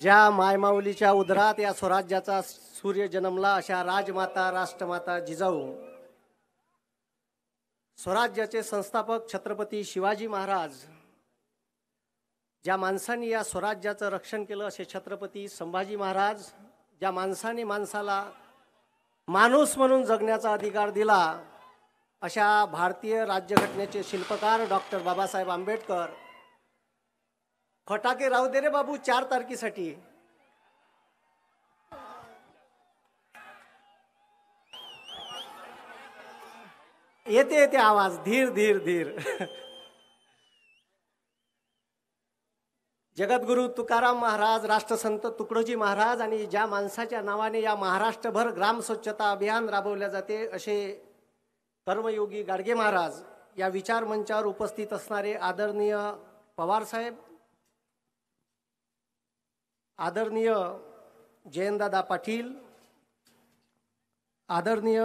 ज्या मायमाऊलीच्या उदरात या स्वराज्याचा सूर्य जन्मला अशा राजमाता राष्ट्रमाता जिजाऊ स्वराज्याचे संस्थापक छत्रपती शिवाजी महाराज ज्या माणसांनी या स्वराज्याचं रक्षण केलं असे छत्रपती संभाजी महाराज ज्या माणसाने माणसाला माणूस म्हणून जगण्याचा अधिकार दिला अशा भारतीय राज्यघटनेचे शिल्पकार डॉक्टर बाबासाहेब आंबेडकर फटाके राहू दे रे बाबू चार तारखेसाठी येते येते आवाज धीर धीर धीर जगद्गुरु तुकाराम महाराज राष्ट्रसंत तुकडोजी महाराज आणि ज्या माणसाच्या नावाने या महाराष्ट्रभर ग्राम स्वच्छता अभियान राबवल्या जाते असे कर्मयोगी गाडगे महाराज या विचार मंचावर उपस्थित असणारे आदरणीय पवारसाहेब आदरणीय जयंतदादा पाटील आदरणीय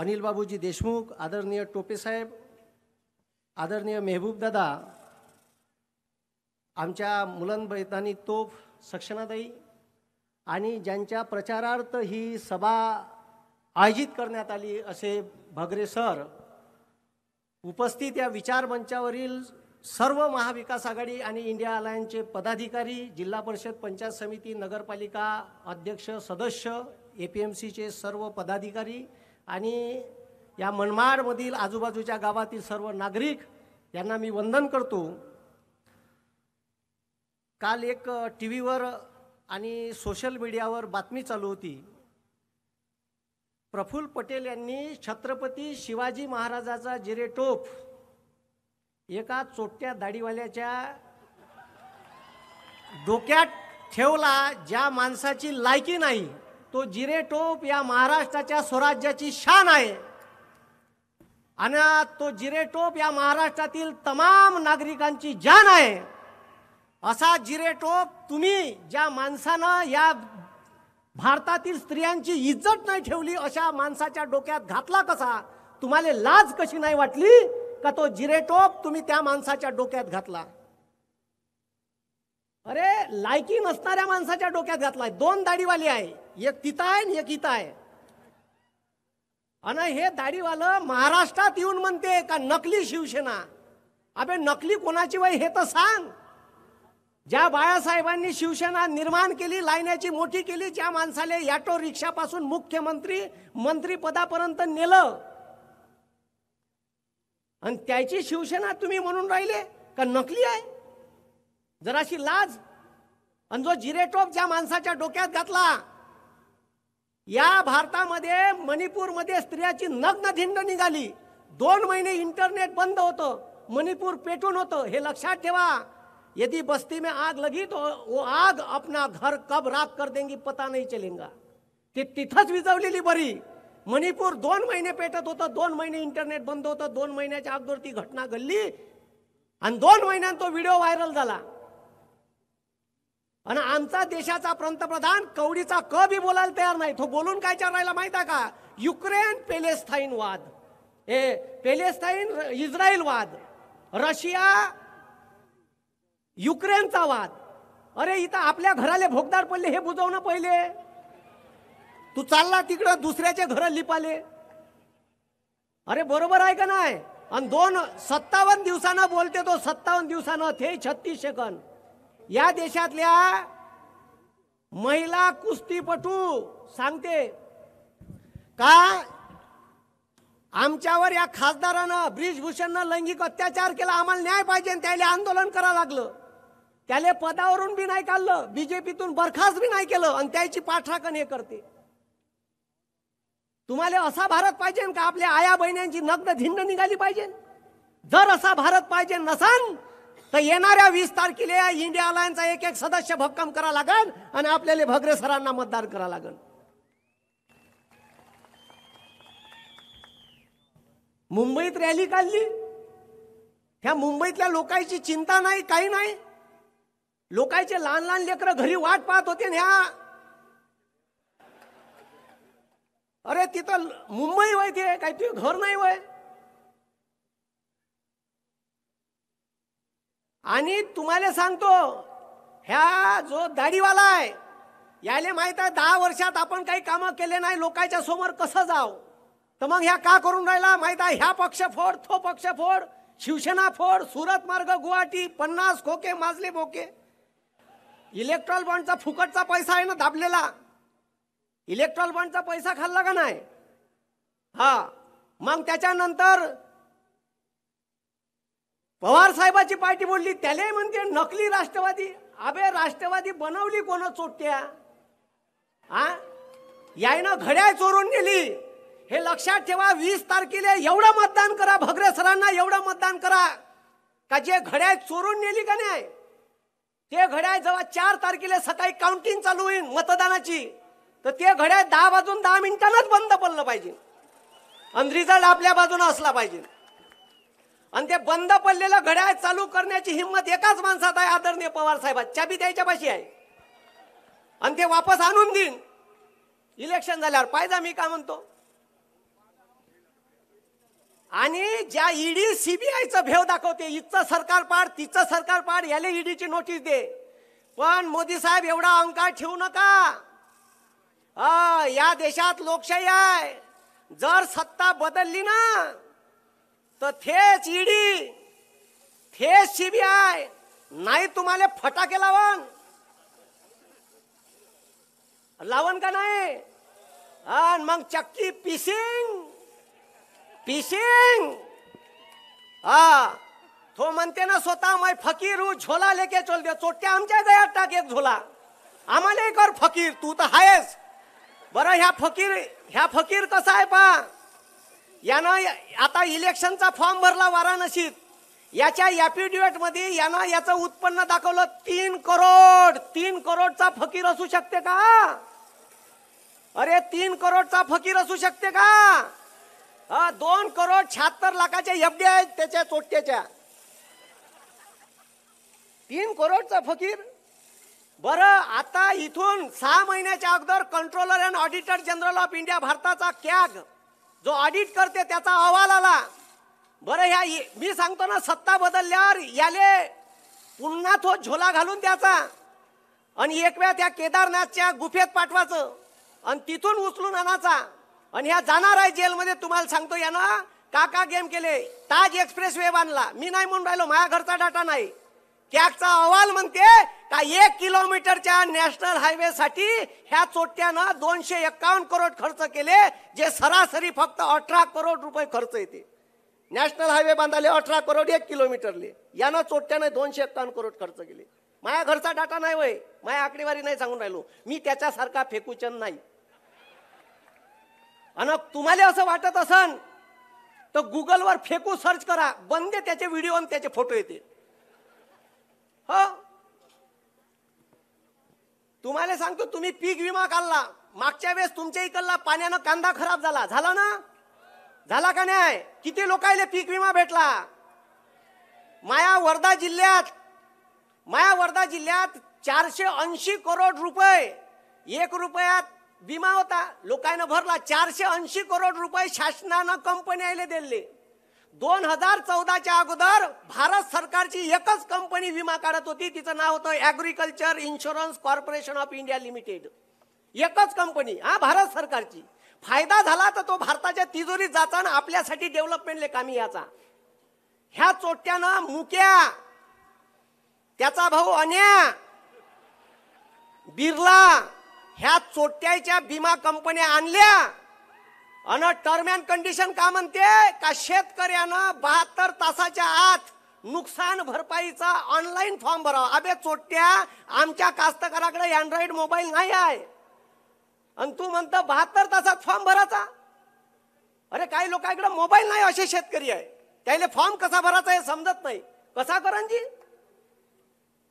अनिलबाबूजी देशमुख आदरणीय टोपेसाहेब आदरणीय मेहबूबदादा आमच्या मुलांबैतानी तोफ सक्षणादाई आणि ज्यांच्या प्रचारार्थ ही सभा आयोजित करण्यात आली असे भगरे सर उपस्थित या विचारमंचावरील सर्व महाविकास आघाडी आणि इंडिया अलायन्सचे पदाधिकारी जिल्हा परिषद पंचायत समिती नगरपालिका अध्यक्ष सदस्य ए पी एम सीचे सर्व पदाधिकारी आणि या मनमाडमधील आजूबाजूच्या गावातील सर्व नागरिक यांना मी वंदन करतो काल एक टी व्हीवर आणि सोशल मीडियावर बातमी चालू होती प्रफुल्ल पटेल यांनी छत्रपती शिवाजी महाराजाचा जिरेटोप एका चोट्या दाढीवाल्याच्या डोक्यात ठेवला ज्या माणसाची लायकी नाही तो जिरेटोप या महाराष्ट्राच्या स्वराज्याची शान आहे आणि तो जिरेटोप या महाराष्ट्रातील तमाम नागरिकांची जान आहे असा जिरेटोप तुम्ही ज्या माणसानं या भारतातील स्त्रियांची इज्जत नाही ठेवली अशा माणसाच्या डोक्यात घातला कसा तुम्हाला लाज कशी नाही वाटली का तो जिरेटोप तुम्ही त्या माणसाच्या डोक्यात घातला अरे लायकी नसणाऱ्या माणसाच्या डोक्यात घातलाय दोन दाढीवाली आहे एक तिथं आहे आणि एक इथं आहे आणि हे दाढीवालं महाराष्ट्रात येऊन म्हणते का नकली शिवसेना अबे नकली कोणाची वय हे तर सांग ज्या बाळासाहेबांनी शिवसेना निर्माण केली लायण्याची मोठी केली ज्या माणसाले ऑटो रिक्षापासून मुख्यमंत्री मंत्रिपदापर्यंत नेलं आणि त्याची शिवसेना तुम्ही म्हणून राहिले का नकली आहे जराशी लाज आणि जो जिरेटोप ज्या माणसाच्या डोक्यात घातला या भारतामध्ये मणिपूरमध्ये स्त्रियाची नग्न धिंड निघाली दोन महिने इंटरनेट बंद होतं मणिपूर पेटून होतं हे लक्षात ठेवा यदि बस्ती में आग लगी तो वो आग अपना घर कब राख कर देंगी पता नाही चलेगा ती तिथंच विजवलेली बरी मणिपूर दोन महिने पेटत होतं दोन महिने इंटरनेट बंद होतं दोन महिन्याच्या अगोदर ती घटना घडली आणि दोन महिन्यात तो व्हिडिओ व्हायरल झाला आणि आमचा देशाचा पंतप्रधान कवडीचा क बी बोलायला तयार नाही तो बोलून काय राहिला माहित आहे का युक्रेन पेलेस्थाईन वाद हे पेलेस्थाईन इस्रायल वाद रशिया युक्रेनचा वाद अरे इथं आपल्या घराले भोगदार पडले हे बुजवणं पहिले तू चालला तिकडं दुसऱ्याचे घर लिपाले अरे बरोबर आहे का नाही आणि दोन सत्तावन्न दिवसानं बोलते तो सत्तावन्न दिवसानं ते छत्तीस सेकंद या देशातल्या महिला कुस्तीपटू सांगते का आमच्यावर या खासदारानं ब्रिजभूषणनं लैंगिक अत्याचार केला आम्हाला न्याय पाहिजे त्याला आंदोलन करा लागलं त्याला पदावरून बी नाही काढलं बीजेपीतून बरखास्त बी नाही केलं आणि त्याची पाठराखण हे करते तुम्हाला असा भारत पाहिजे का आपल्या आया बहिण्यांची नग्न धिंड निघाली पाहिजे जर असा भारत पाहिजे नसाल तर येणाऱ्या वीस तारखेला इंडिया अलायन्सचा एक एक सदस्य भक्कम करा लागल आणि आपल्याला भगरे सरांना मतदान करा लागल मुंबईत रॅली काढली त्या मुंबईतल्या लोकांची चिंता नाही काही नाही लोकांचे लहान लहान लेकरं घरी वाट पाहत होते ह्या अरे तिथं मुंबई वय ते काय तुझं घर नाही वय आणि तुम्हाला सांगतो ह्या जो दाढीवाला आहे याले माहित आहे दहा वर्षात आपण काही काम केले नाही लोकांच्या समोर कसं जाव तर मग ह्या का करून राहिला माहित आहे ह्या पक्ष फोड तो पक्ष फोड शिवसेना फोड सुरत मार्ग गुवाहाटी पन्नास खोके माजले बोके इलेक्ट्रॉल बॉन्डचा फुकटचा पैसा आहे ना दाबलेला इलेक्ट्रॉल बॉन्डचा पैसा खाल्ला का नाही हा मग त्याच्यानंतर पवार साहेबाची पार्टी बोलली त्यालाही म्हणते नकली राष्ट्रवादी अबे राष्ट्रवादी बनवली कोण चोट्या हा यायनं घड्याळ चोरून गेली हे लक्षात ठेवा वीस तारखेला एवढं मतदान करा भगरे सरांना एवढं मतदान करा का जे घड्याळ चोरून नेली का नाही ते घड्याळ जेव्हा चार तारखेला सकाळी काउंटिंग चालू होईल मतदानाची तर ते घड्या दहा वाजून दहा मिनिटांनाच बंद पडलं पाहिजे आणि रिझल्ट आपल्या बाजून असला पाहिजे आणि ते बंद पडलेलं घड्याळ चालू करण्याची हिंमत एकाच माणसात आहे आदरणीय पवार साहेबात चाबी द्यायच्या पाशी आहे आणि ते वापस आणून देईन इलेक्शन झाल्यावर पाहिजे मी काय म्हणतो आणि ज्या ईडी e सीबीआयचं भेव दाखवते इथचं सरकार पाड तिचं सरकार पाड याला ईडीची e नोटीस दे पण मोदी साहेब एवढा अंकार ठेवू नका हा या देशात लोकशाही आहे जर सत्ता बदलली ना तर थेच ईडी e थेच सीबीआय नाही तुम्हाला फटाके लावण लावण का नाही मग चक्की पिसिंग पिसिंग हा तो म्हणते ना स्वतः माय फकीर हू झोला लेके चोल दे चोट्या आमच्या गयात टाक एक झोला आम्हाला कर फकीर तू तर आहेस बरं ह्या फकीर ह्या फकीर कसा आहे पा यानं आता इलेक्शनचा फॉर्म भरला वाराणसीत याच्या ॲफिडेविट मध्ये यानं याचं उत्पन्न दाखवलं तीन करोड तीन करोडचा फकीर असू शकते का अरे तीन करोडचा फकीर असू शकते का हा दोन करोड शहात्तर लाखाच्या एफडी आहेत त्याच्या चोट्याच्या तीन करोडचा फकीर बर आता इथून सहा महिन्याच्या अगोदर controller and auditor general of India भारताचा कॅग जो ऑडिट करते त्याचा अहवाल आला बरं ह्या मी सांगतो ना सत्ता बदलल्यावर याले पुन्हा तो झोला घालून द्यायचा आणि एक वेळा त्या केदारनाथच्या गुफेत पाठवायचं आणि तिथून उचलून आणायचा आणि ह्या जाणार आहे जेलमध्ये तुम्हाला सांगतो यानं काका गेम केले ताज एक्सप्रेस वे बांधला मी नाही म्हणून राहिलो माझ्या घरचा डाटा नाही त्याचा अहवाल म्हणते का एक किलोमीटरच्या नॅशनल हायवे साठी ह्या चोट्यानं दोनशे एक्कावन्न करोड खर्च केले जे सरासरी फक्त अठरा करोड रुपये खर्च येते नॅशनल हायवे बांधाले अठरा करोड एक किलोमीटरले यानं चोट्याने दोनशे एक्कावन्न करोड खर्च केले माझ्या घरचा डाटा नाही वय माझ्या आकडेवारी नाही सांगून राहिलो मी त्याच्यासारखा फेकूचन नाही आणि तुम्हाला असं वाटत असन तर गुगलवर फेकू सर्च करा बंद त्याचे व्हिडिओ आणि त्याचे फोटो येते हो तुम्हाला सांगतो तुम्ही पीक विमा काढला मागच्या वेळेस तुमच्या इकडला पाण्यानं कांदा खराब झाला झाला ना झाला का नाही किती लोकांना पीक विमा भेटला माया वर्धा जिल्ह्यात माया वर्धा जिल्ह्यात चारशे ऐंशी करोड रुपये एक रुपयात विमा होता लोकांना भरला चारशे ऐंशी करोड रुपये शासनानं कंपन्या दिले दोन हजार चौदाच्या अगोदर भारत सरकारची एकच कंपनी विमा काढत होती तिचं नाव होतं agriculture insurance corporation of India limited एकच कंपनी हा भारत सरकारची फायदा झाला तर तो भारताच्या तिजोरीत जाताना आपल्यासाठी डेव्हलपमेंटले कामी याचा ह्या चोट्यानं मुक्या त्याचा भाऊ अन्या बिर्ला ह्या चोट्याच्या विमा कंपन्या आणल्या अन टर्म अँड कंडिशन का म्हणते का शेतकऱ्यानं बहात्तर तासाच्या आत नुकसान भरपाईचा ऑनलाईन फॉर्म भरावा अबे चोट्या आमच्या कास्तकाराकडे अँड्रॉइड मोबाईल नाही आहे आणि तू म्हणतो बहात्तर तासात फॉर्म भरायचा अरे काही लोकांकडे मोबाईल नाही असे शेतकरी आहे त्याला फॉर्म कसा भरायचा हे समजत नाही कसा करंजी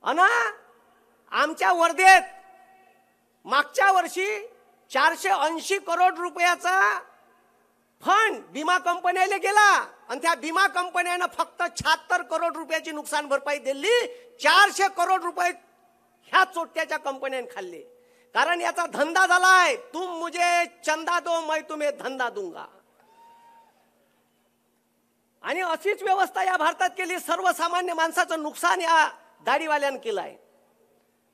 अना आमच्या वर्धेत मागच्या वर्षी चारशे ऐंशी करोड रुपयाचा फंड विमा कंपन्याला गेला आणि त्या विमा कंपन्यानं फक्त शहात्तर करोड रुपयाची नुकसान भरपाई दिली चारशे करोड रुपये ह्या चोट्याच्या कंपन्याने खाल्ले कारण याचा धंदा झालाय तुम मुझे चंदा दो मै तुम्ही धंदा दूंगा आणि अशीच व्यवस्था या भारतात केली सर्वसामान्य माणसाचं नुकसान या दाढीवाल्यानं केलंय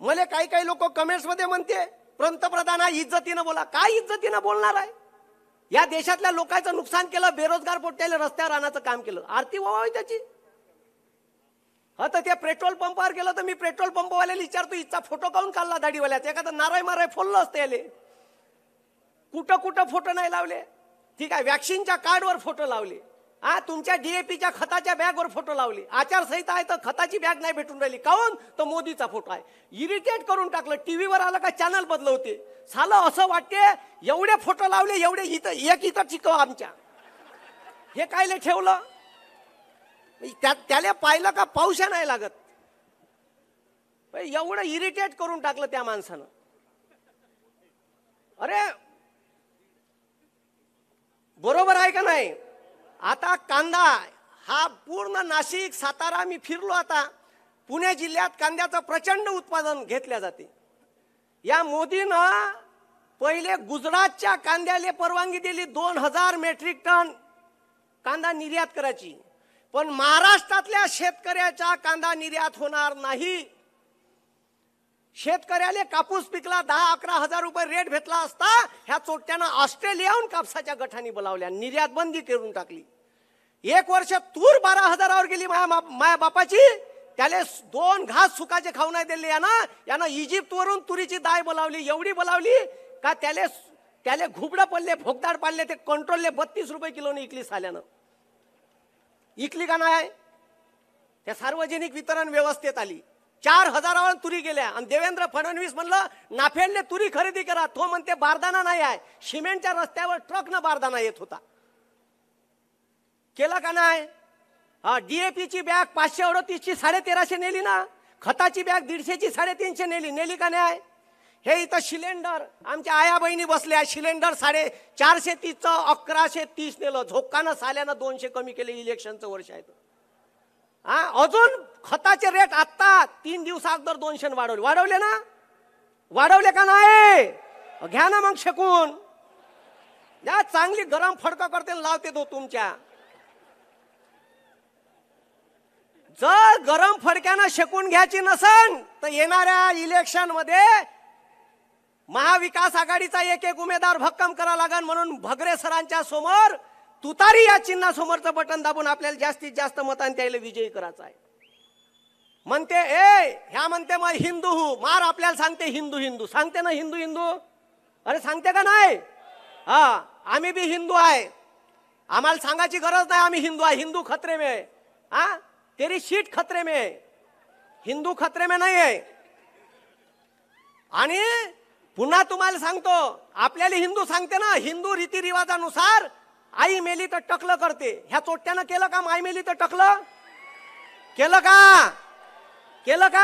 मले काही काही लोक मध्ये म्हणते पंतप्रधान हा इज्जतीनं बोला काय इज्जतीनं बोलणार आहे या देशातल्या लोकांचं नुकसान केलं बेरोजगार पोट्याला रस्त्यावर आणायचं काम केलं आरती व्हावी हो त्याची हा तर त्या पेट्रोल पंपावर गेलो तर मी पेट्रोल पंपवाल्याला विचारतो इच्छा फोटो काढून काढला दाढीवाल्याचा एखादा नाराय माराय फोडलं असतं याले कुठं कुठं फोटो नाही लावले ठीक आहे वॅक्सिनच्या कार्डवर फोटो लावले आ तुमच्या डीएपीच्या खताच्या बॅगवर फोटो लावली आचारसंहिता आहे तर खताची बॅग नाही भेटून राहिली काऊन तर मोदीचा फोटो आहे इरिटेट करून टाकलं टीव्हीवर आलं का चॅनल बदलवते झालं असं वाटते एवढे फोटो लावले एवढे इथं एक इथं टिकव आमच्या हे कायले ठेवलं त्या त्याला पाहिलं का पावसा नाही लागत एवढं इरिटेट करून टाकलं त्या माणसानं अरे बरोबर आहे का नाही आता कांदा हा पूर्ण नाशिक सातारा मी फिरलो आता पुणे जिल्ह्यात कांद्याचं प्रचंड उत्पादन घेतल्या जाते या मोदीनं पहिले गुजरातच्या कांद्याले परवानगी दिली दोन हजार मेट्रिक टन कांदा निर्यात करायची पण महाराष्ट्रातल्या शेतकऱ्याचा कांदा निर्यात होणार नाही शेतकऱ्याने कापूस पिकला दहा अकरा हजार रुपये रेट भेटला असता ह्या चोट्यानं ऑस्ट्रेलियाहून कापसाच्या गठानी बोलावल्या निर्यात बंदी करून टाकली एक वर्ष तूर बारा हजारावर गेली माया माया बापाची त्याले दोन घास सुकाचे खाऊ नाही दिले यानं यानं इजिप्तवरून तुरीची दाय बोलावली एवढी बोलावली का त्याले त्याले घुबडं पडले भोगदार पाडले ते कंट्रोलले बत्तीस रुपये किलोने इकली साल्यानं इकली का नाही त्या सार्वजनिक वितरण व्यवस्थेत आली चार हजारावर तुरी गेल्या आणि देवेंद्र फडणवीस म्हणलं नाफेडने तुरी खरेदी करा तो म्हणते बारदाना नाही आहे सिमेंटच्या रस्त्यावर ट्रकनं बारदाना येत होता केला का नाही हा डीएपीची बॅग पाचशे साडे तेराशे नेली ना खताची बॅग दीडशेची साडेतीनशे नेली नेली का नाही हे इथं सिलेंडर आमच्या आया बहिणी बसल्या सिलेंडर साडे चारशे तीसचं अकराशे तीस नेलं झोकानं साल्यानं दोनशे कमी केले इलेक्शनचं वर्ष आहे हा अजून खताचे रेट आत्ता तीन दर दोनशे वाढवले वाढवले ना वाढवले का नाही घ्या ना मग शेकून या चांगली गरम फडकं करते लावते तो तुमच्या जर गरम फडक्यानं शेकून घ्यायची नसन तर येणाऱ्या इलेक्शन मध्ये महाविकास आघाडीचा एक एक उमेदवार भक्कम करा लागन म्हणून भगरे सरांच्या समोर तुतारी या चिन्हासमोरचं बटन दाबून आपल्याला जास्तीत जास्त मतांनी त्याला विजयी करायचा आहे म्हणते ए ह्या म्हणते मग हिंदू हू मार आपल्याला सांगते हिंदू हिंदू सांगते ना हिंदू हिंदू अरे सांगते का नाही हा आम्ही बी हिंदू आहे आम्हाला सांगायची गरज नाही आम्ही हिंदू आहे हिंदू खत्रे मे हा तेरी शीट खत्रे मे हिंदू खत्रे में नाही आहे आणि पुन्हा तुम्हाला सांगतो आपल्याला हिंदू सांगते ना हिंदू रीतिरिवाजानुसार आई मेली तर टकलं करते ह्या चोट्यानं केलं का आई मेली तर टकलं केलं का केलं का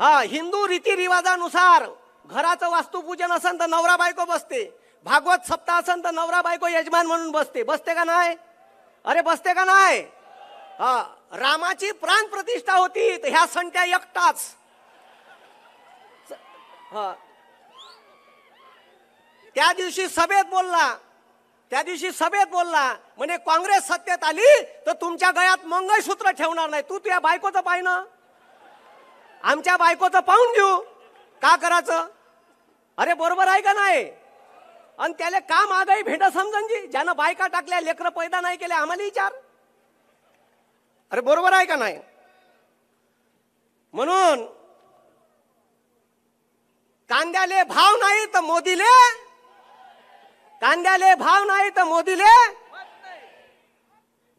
हा हिंदू रीतिरिवाजानुसार घराचं वास्तुपूजन असन तर नवरा बायको बसते भागवत सप्ताह असन तर नवरा बायको यजमान म्हणून बसते बसते का नाही अरे बसते का नाही हा रामाची प्राण प्रतिष्ठा होती तर ह्या संख्या एकटाच हा त्या दिवशी सभेत बोलला त्या दिवशी सभेत बोलला म्हणजे काँग्रेस सत्तेत आली तर तुमच्या गळ्यात मंगळसूत्र ठेवणार नाही तू तुझ्या बायकोचं पाहिनं आमच्या बायकोचं पाहून घेऊ का करायचं अरे बरोबर आहे का नाही आणि त्याला का मागाई भेट समजा जी ज्यानं बायका टाकल्या लेकरं पैदा नाही केले आम्हाला विचार अरे बरोबर आहे का नाही म्हणून कांद्याले भाव नाही तर मोदीले कांद्याले भाव नाही तर मोदीले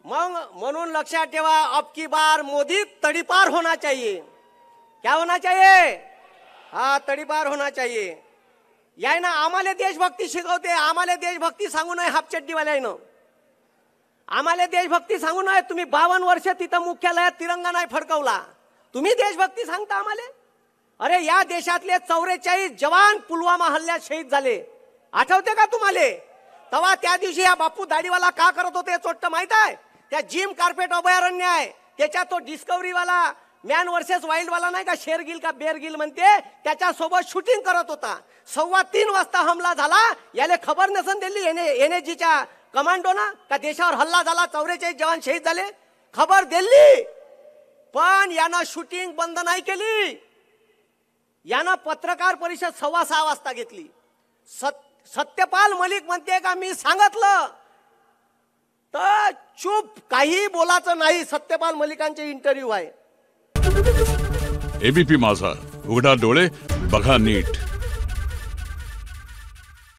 मग म्हणून लक्षात ठेवा अबकी बार मोदी तडीपार होना चाहिए क्या होना चाहिए हा तडीपार होना चाहिए याय ना आम्हाला देशभक्ती शिकवते आम्हाला देशभक्ती सांगू नये हापचड्डीवाल्यानं आम्हाला देशभक्ती सांगू नये तुम्ही बावन्न वर्ष तिथं मुख्यालयात तिरंगा नाही फडकवला तुम्ही देशभक्ती सांगता आम्हाला अरे या देशातले चौवेचाळीस जवान पुलवामा हल्ल्यात शहीद झाले आठवते का तुम्हाला तवा त्या दिवशी या बापू दाढीवाला का करत होते चोट्ट माहित आहे त्या जिम कार्पेट अभयारण्य आहे त्याच्या तो डिस्कवरीवाला मॅन वर्सेस वाईल्डवाला वाला नाही का शेरगिल का बेरगिल म्हणते त्याच्यासोबत शूटिंग करत होता सव्वा तीन वाजता हमला झाला याने खबर नसन दिली एन एन कमांडो कमांडोना का देशावर हल्ला झाला चौरेचाळीस जवान शहीद झाले खबर दिली पण यानं शूटिंग बंद नाही केली यानं पत्रकार परिषद सव्वा सहा वाजता घेतली सत्यपाल मलिक म्हणते का मी सांगितलं तर चूप काही बोलायचं नाही सत्यपाल मलिकांचे इंटरव्ह्यू आहे एबीपी मासा उघडा डोळे बघा नीट